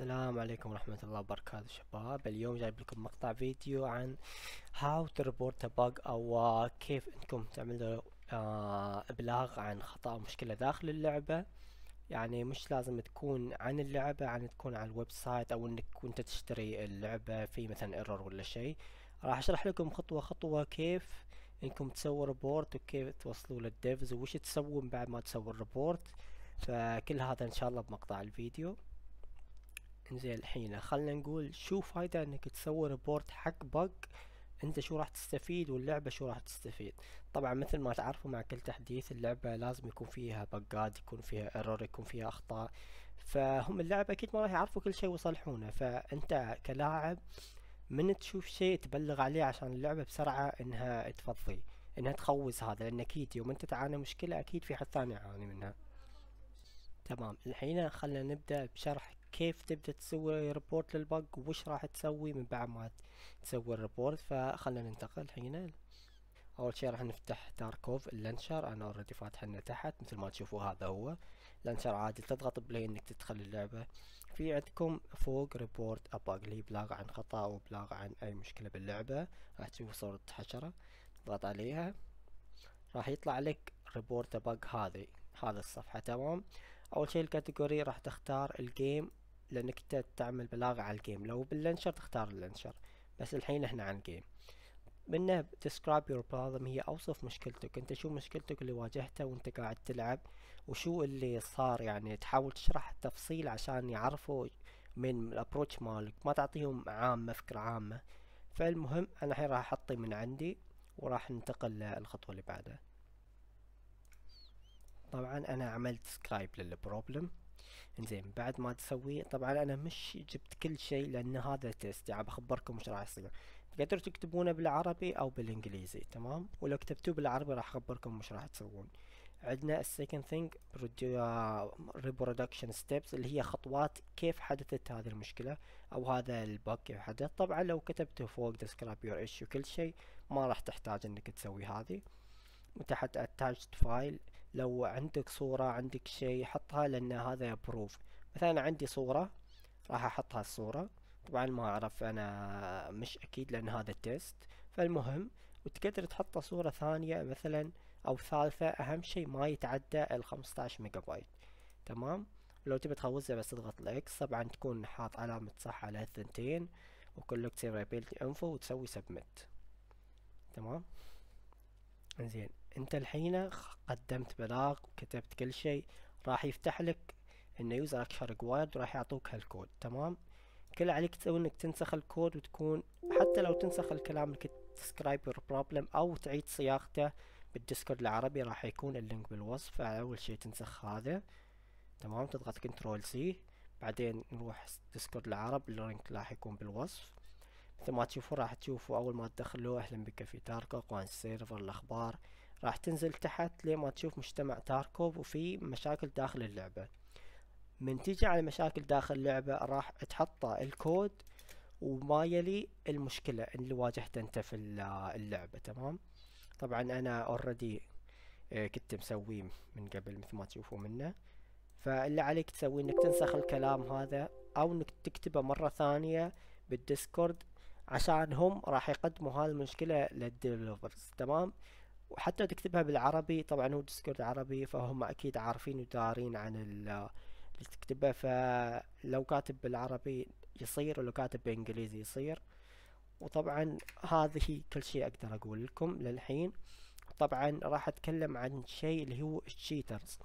السلام عليكم ورحمة الله وبركاته شباب اليوم جايب لكم مقطع فيديو عن how to report a bug او كيف انكم تعملوا آه، ابلاغ عن خطأ او مشكلة داخل اللعبة يعني مش لازم تكون عن اللعبة عن يعني تكون على الويب سايت او انك كنت تشتري اللعبة في مثلا ايرور ولا شيء راح اشرح لكم خطوة خطوة كيف انكم تسووا ريبورت وكيف توصلوا للديفز وش تسوون بعد ما تسووا الريبورت فكل هذا ان شاء الله بمقطع الفيديو انزين الحين خلنا نقول شو فايدة انك تسوي ريبورت حق بق انت شو راح تستفيد واللعبة شو راح تستفيد طبعا مثل ما تعرفوا مع كل تحديث اللعبة لازم يكون فيها بقات يكون فيها ايرور يكون فيها اخطاء فهم اللعبة اكيد ما راح يعرفوا كل شيء ويصلحونه فانت كلاعب من تشوف شيء تبلغ عليه عشان اللعبة بسرعة انها تفضي انها تخوز هذا لان اكيد يوم انت تعاني مشكلة اكيد في حد ثاني يعاني منها تمام الحين خلنا نبدأ بشرح كيف تبدأ تسوي ريبورت للبق وش راح تسوي من بعد ما تسوي الريبورت فخلنا ننتقل الحين اول شيء راح نفتح تاركوف اللانشر انا اوريدي فاتحه لنا تحت مثل ما تشوفوا هذا هو لانشر عادي تضغط بلاي انك تدخل اللعبه في عندكم فوق ريبورت اباج اللي بلاغ عن خطا او بلاغ عن اي مشكله باللعبه راح تشوف صورة حشرة تضغط عليها راح يطلع لك ريبورت اباج هذه هذا الصفحة تمام اول شيء الكاتيجوري راح تختار الجيم لانك انت تعمل بلاغة على الجيم لو باللانشر تختار اللانشر بس الحين احنا عن جيم منه describe يور بروبلم هي اوصف مشكلتك انت شو مشكلتك اللي واجهتها وانت قاعد تلعب وشو اللي صار يعني تحاول تشرح التفصيل عشان يعرفوا من الابروتش مالك ما تعطيهم عامة فكرة عامة فالمهم انا الحين راح احطي من عندي وراح ننتقل للخطوة اللي بعدها طبعا انا عملت سكرايب للبروبلم انزين بعد ما تسوي طبعا انا مش جبت كل شيء لان هذا تيست يعني بخبركم ايش راح يصير تقدروا تكتبونه بالعربي او بالانجليزي تمام ولو كتبتوه بالعربي راح اخبركم ايش راح تسوون عندنا السكند ثينج ريبرودكشن ستيبس اللي هي خطوات كيف حدثت هذه المشكله او هذا الباك كيف حدث طبعا لو كتبته فوق ديسكرايب يور ايشو كل شيء ما راح تحتاج انك تسوي هذه وتحت attached file لو عندك صورة عندك شيء حطها لأن هذا بروف مثلا عندي صورة راح أحطها الصورة طبعا ما أعرف أنا مش أكيد لأن هذا تيست فالمهم وتقدر تحط صورة ثانية مثلا أو ثالثة أهم شيء ما يتعدى ال 15 ميجا بايت تمام لو تبي تخوزها بس تضغط الإكس طبعا تكون حاط علامة صح على الثنتين تصير سيرابيلتي انفو وتسوي سبمت تمام زين انت الحين قدمت بلاغ وكتبت كل شيء راح يفتح لك انه يوزر اكشر جوارد وراح يعطوك هالكود تمام كل عليك تسوي انك تنسخ الكود وتكون حتى لو تنسخ الكلام اللي كنت تسكرايب بروبلم او تعيد صياغته بالديسكورد العربي راح يكون اللينك بالوصف فاول شيء تنسخ هذا تمام تضغط كنترول سي بعدين نروح ديسكورد العرب اللينك راح يكون بالوصف مثل ما تشوفوا راح تشوفوا اول ما تدخلوا اهلا بك في تاركوك وعن السيرفر الاخبار راح تنزل تحت لما تشوف مجتمع تاركوف وفي مشاكل داخل اللعبة من تيجي على مشاكل داخل اللعبة راح تحط الكود وما يلي المشكلة اللي واجهتها انت في اللعبة تمام طبعا انا اوريدي آه، كنت مسويه من قبل مثل ما تشوفوا منه فاللي عليك تسويه انك تنسخ الكلام هذا او انك تكتبه مرة ثانية بالديسكورد عشان هم راح يقدموا هالمشكلة للديفلوبرز تمام وحتى تكتبها بالعربي طبعا هو ديسكورد عربي فهم اكيد عارفين ودارين عن اللي تكتبه فلو كاتب بالعربي يصير ولو كاتب بالانجليزي يصير وطبعا هذه كل شيء اقدر اقول لكم للحين طبعا راح اتكلم عن شيء اللي هو التشيترز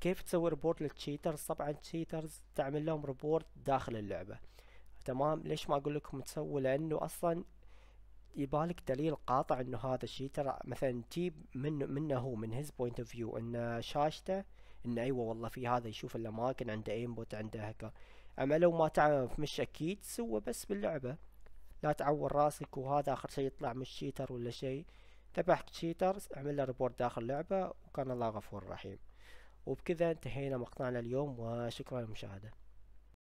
كيف تسوي ريبورت للتشيترز طبعا التشيترز تعمل لهم ريبورت داخل اللعبه تمام ليش ما اقول لكم تسوي لانه اصلا يبالك دليل قاطع انه هذا الشيء ترى مثلا تجيب من منه هو من هيز بوينت اوف فيو ان شاشته ان ايوه والله في هذا يشوف الاماكن عنده ايمبوت عنده هكا اما لو ما تعرف مش اكيد سوى بس باللعبه لا تعور راسك وهذا اخر شيء يطلع مش شيتر ولا شيء ذبحت شيتر اعمل له ريبورت داخل لعبه وكان الله غفور رحيم وبكذا انتهينا مقطعنا اليوم وشكرا للمشاهده